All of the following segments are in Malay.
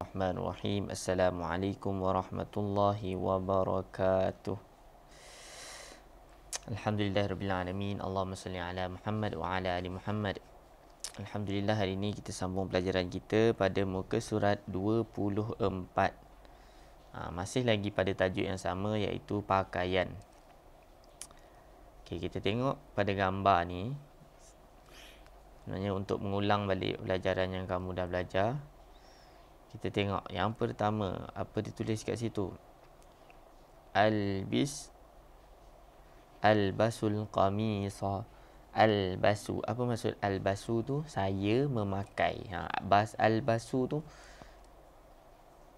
Bismillahirrahmanirrahim. Assalamualaikum warahmatullahi wabarakatuh. Alhamdulillah rabbil alamin. Allahumma salli ala Muhammad wa ala ali Muhammad. Alhamdulillah hari ini kita sambung pelajaran kita pada muka surat 24. Ha, masih lagi pada tajuk yang sama iaitu pakaian. Okay kita tengok pada gambar ni. Sebenarnya untuk mengulang balik pelajaran yang kamu dah belajar. Kita tengok yang pertama apa ditulis kat situ. Albis albasul qamisa. Albasu apa maksud albasu tu? Saya memakai. Ha bas albasu tu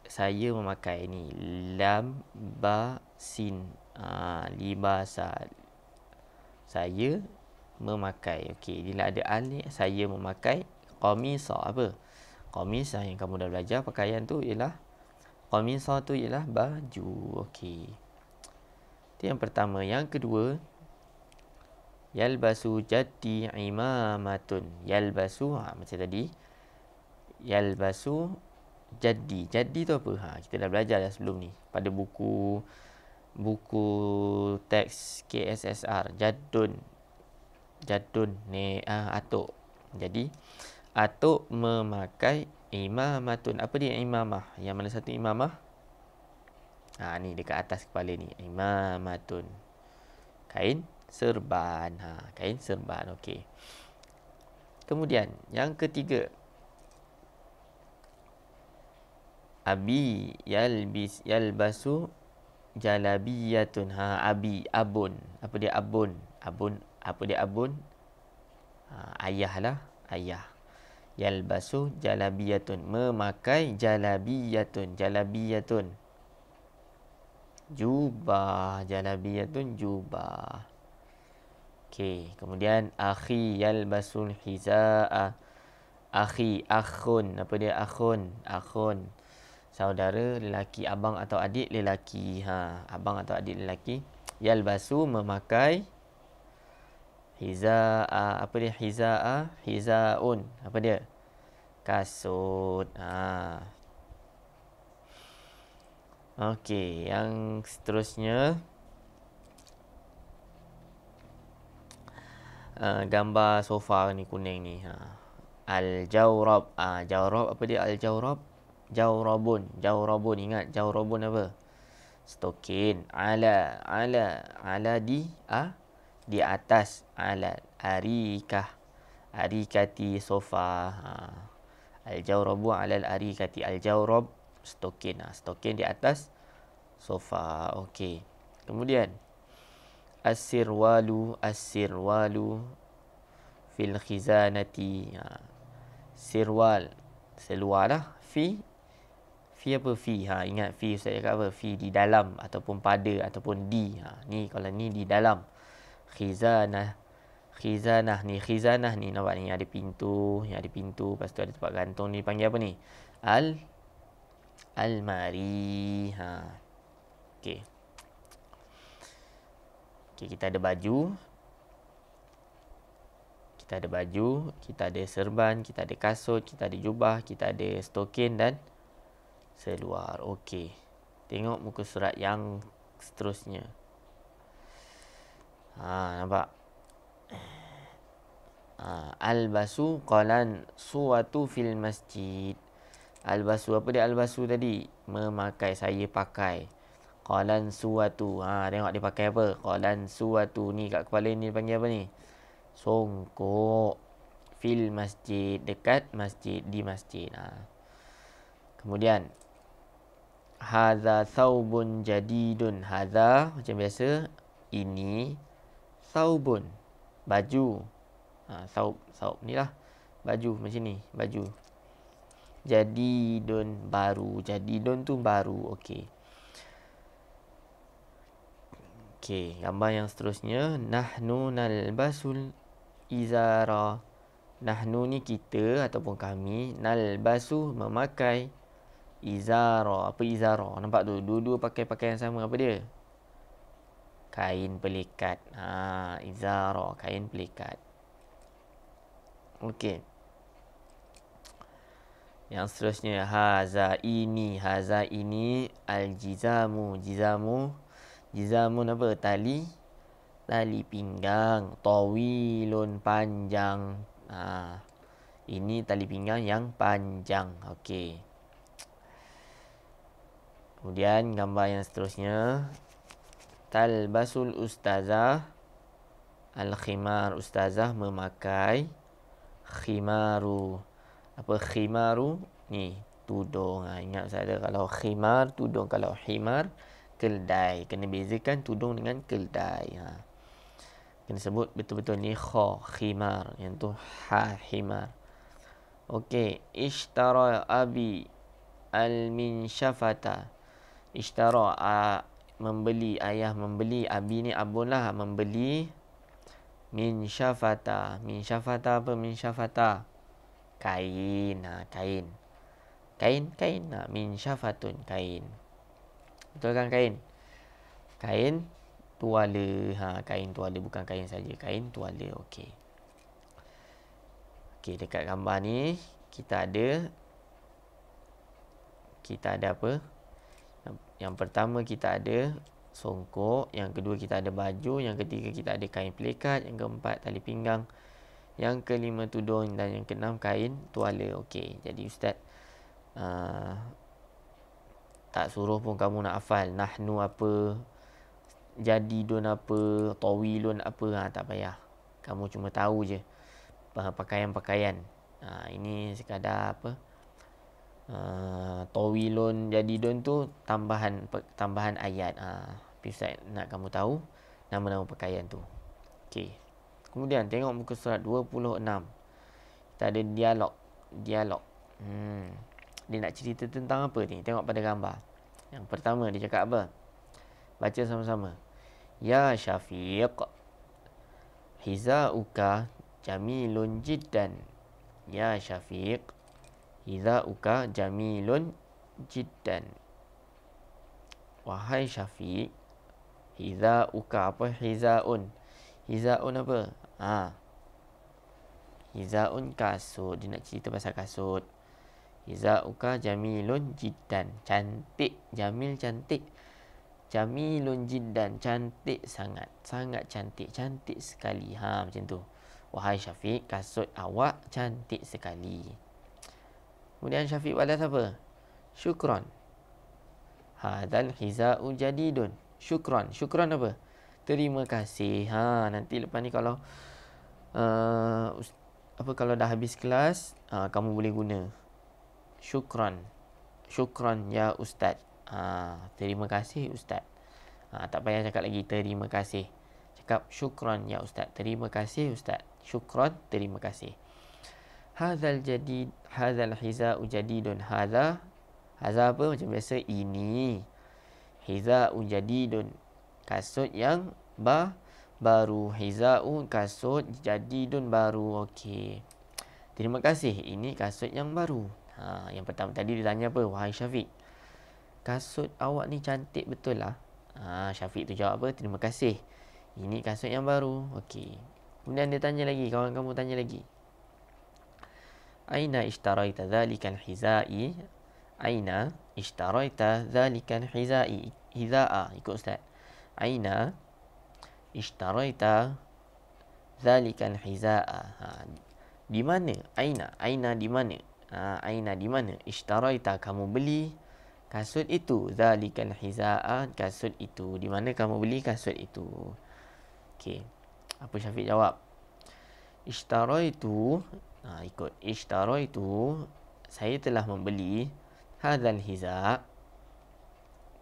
saya memakai ni lam ba sin ha, libasa saya memakai okey bila ada al ni saya memakai qamisa apa Qamis lah yang kamu dah belajar pakaian tu ialah Qamisah tu ialah baju. Okey. Itu yang pertama. Yang kedua Yalbasu jaddi imamatun. Yalbasu ha, macam tadi. Yalbasu jadi jadi tu apa? Ha, kita dah belajar dah sebelum ni. Pada buku buku teks KSSR. Jadun. Jadun ni ah ha, atuk. Jadi atau memakai imamatun. Apa dia imamah? Yang mana satu imamah? Ha ni dekat atas kepala ni. Imamatun. Kain serban. Ha kain serban. Okey. Kemudian yang ketiga Abi yalbis yalbasu jalabiyatun. Ha abi abun. Apa dia abun? Abun apa dia abun? Ha ayahlah, ayah. Lah yalbasu jalabiyatun memakai jalabiyatun jalabiyatun jubah jalabiyatun jubah okey kemudian akhi yalbasul hizaa akhi akhun apa dia akhun akhun saudara lelaki abang atau adik lelaki ha abang atau adik lelaki yalbasu memakai hizaa apa dia hizaa hizaun apa dia kasut. Ha. Okey, yang seterusnya uh, gambar sofa ni kuning ni. Ha. Al-Jawrab. Ah, ha, Jawrab apa dia? Al-Jawrab. Jawrabun. Jawrabun ingat Jawrabun apa? Stokin. Ala, ala, ala di a ha? di atas alat arikah. Arikati sofa. Ha. Al-Jawrabu alal arikati Al-Jawrab Stokin ha, Stokin di atas Sofa Okey Kemudian As-sirwalu As-sirwalu Fil khizanati ha, Sirwal Seluar lah Fi Fi apa fi ha, Ingat fi saya cakap apa Fi di dalam Ataupun pada Ataupun di ha, Ni kalau ni di dalam Khizanah khizanah ni khizanah ni nampak ni ada pintu yang ada pintu lepas tu ada tempat gantung ni panggil apa ni al almari ha okey okey kita ada baju kita ada baju kita ada serban kita ada kasut kita ada jubah kita ada stokin dan seluar Okay. tengok muka surat yang seterusnya ha nampak Ah, albasu qalan suatu fil masjid. Albasu apa dia albasu tadi? Memakai saya pakai. Qalan suatu. Ha tengok dia pakai apa? Qalan suatu ni kat kepala ni dia panggil apa ni? Songkok fil masjid dekat masjid di masjid. Ha. Kemudian hadza thawbun jadidun. Hadza macam biasa ini thawbun baju ha, saub saub ni lah baju macam ni baju jadi don baru jadi don tu baru okey Okey, gambar yang seterusnya nahnu nalbasul izara. Nahnu ni kita ataupun kami nalbasu memakai izara. Apa izara? Nampak tu dua-dua pakai pakaian sama apa dia? kain pelikat ha izara kain pelikat okey yang seterusnya haza ini haza ini al jizamu jizamu jizamu apa tali tali pinggang tawilun panjang ha ini tali pinggang yang panjang okey Kemudian gambar yang seterusnya talbasul ustazah al khimar ustazah memakai khimaru apa khimaru ni tudung ha, ingat saya kalau khimar tudung kalau khimar keldai kena bezakan tudung dengan keldai ha kena sebut betul-betul ni kha khimar yang tu ha khimar. okey ishtara abi al minshafata ishtara membeli ayah membeli abi ni abun lah membeli min syafata min syafata apa min syafata kain nah ha, kain kain kain nah ha, min syafatun kain betul kan kain kain tuala ha kain tuala bukan kain saja kain tuala okey okey dekat gambar ni kita ada kita ada apa yang, yang pertama kita ada songkok, yang kedua kita ada baju, yang ketiga kita ada kain pelikat, yang keempat tali pinggang, yang kelima tudung dan yang keenam kain tuala. Okey, jadi ustaz uh, tak suruh pun kamu nak hafal nahnu apa jadi don apa tawilun apa ha, tak payah kamu cuma tahu je pakaian-pakaian ha, ini sekadar apa Ah, tawilun jadi don tu tambahan tambahan ayat uh, ah, Ustaz nak kamu tahu nama-nama pakaian tu okey kemudian tengok muka surat 26 kita ada dialog dialog hmm dia nak cerita tentang apa ni tengok pada gambar yang pertama dia cakap apa baca sama-sama ya syafiq hiza uka jamilun jiddan ya syafiq Iza uka jamilun jiddan. Wahai Syafiq, Iza uka apa? Hizaun. Hizaun apa? Ha. Hizaun kasut. Dia nak cerita pasal kasut. Iza uka jamilun jiddan. Cantik. Jamil cantik. Jamilun jiddan. Cantik sangat. Sangat cantik. Cantik sekali. Ha macam tu. Wahai Syafiq, kasut awak cantik sekali. Kemudian Syafiq balas apa? Syukron. Ha, dan khiza'u jadidun. Syukron. Syukron apa? Terima kasih. Ha, nanti lepas ni kalau uh, apa kalau dah habis kelas, uh, kamu boleh guna. Syukron. Syukron ya ustaz. Ha, terima kasih ustaz. Ha, tak payah cakap lagi terima kasih. Cakap syukron ya ustaz. Terima kasih ustaz. Syukron. terima kasih hadzal jadid hadzal hiza'u jadidun hadza hadza apa macam biasa ini hiza'u jadidun kasut yang ba baru hiza hiza'u kasut jadi don baru okey terima kasih ini kasut yang baru ha yang pertama tadi ditanya apa wahai Syafiq kasut awak ni cantik betul lah ha Syafiq tu jawab apa terima kasih ini kasut yang baru okey kemudian dia tanya lagi kawan kamu tanya lagi Aina ishtaraita dhalikan hizai Aina ishtaraita dhalikan hizai Hiza'a Ikut Ustaz Aina ishtaraita dhalikan hizai ha. Di mana? Aina Aina di mana? Ha. Aina di mana? Ishtaraita kamu beli kasut itu Dhalikan hizai kasut itu Di mana kamu beli kasut itu? Okay Apa Syafiq jawab? Ishtaraitu ha, ikut ishtaroi itu saya telah membeli hadzal hiza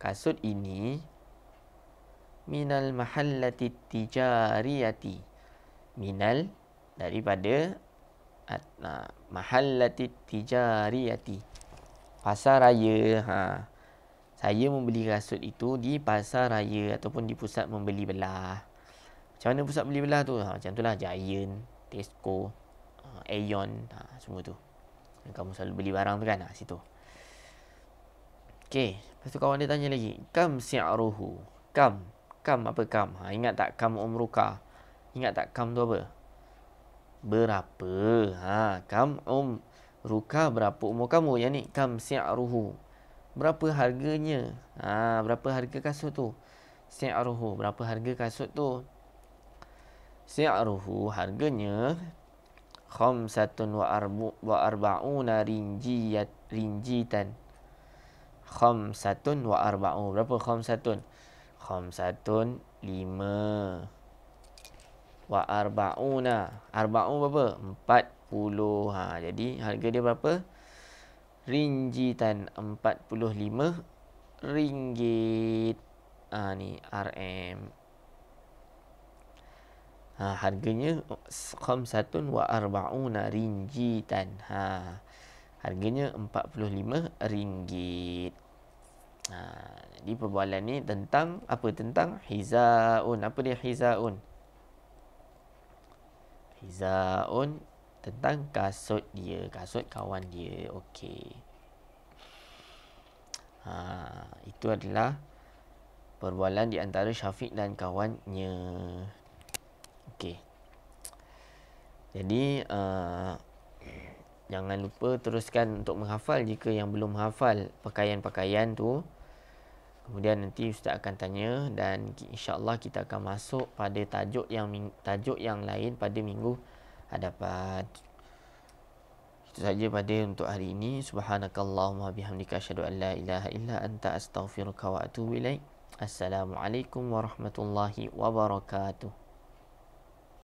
kasut ini minal mahallati tijariyati minal daripada atna ha, mahallati tijariyati pasar raya ha saya membeli kasut itu di pasar raya ataupun di pusat membeli belah macam mana pusat membeli belah tu ha macam itulah giant tesco Aeon ha, Semua tu Yang kamu selalu beli barang tu kan ha, Situ Okay Lepas tu kawan dia tanya lagi Kam si'aruhu Kam Kam apa kam ha, Ingat tak kam umruka Ingat tak kam tu apa Berapa ha, Kam um Ruka berapa umur kamu Yang ni kam si'aruhu Berapa harganya ha, Berapa harga kasut tu Si'aruhu Berapa harga kasut tu Si'aruhu harganya khamsatun wa arbu wa arbauna rinjiyat rinjitan khamsatun wa arbaun berapa khamsatun khamsatun lima wa arbauna arbaun berapa Empat puluh ha jadi harga dia berapa rinjitan lima ringgit ah ha, ni rm ha, harganya khamsatun wa na ringgitan ha harganya empat puluh lima ringgit ha jadi perbualan ni tentang apa tentang hizaun apa dia hizaun hizaun tentang kasut dia kasut kawan dia okey ha itu adalah perbualan di antara Syafiq dan kawannya Okey. Jadi uh, jangan lupa teruskan untuk menghafal jika yang belum hafal pakaian-pakaian tu. Kemudian nanti ustaz akan tanya dan insya-Allah kita akan masuk pada tajuk yang tajuk yang lain pada minggu hadapan. Itu saja pada untuk hari ini. Subhanakallahumma bihamdika asyhadu an la ilaha illa anta astaghfiruka wa atubu ilaik. Assalamualaikum warahmatullahi wabarakatuh.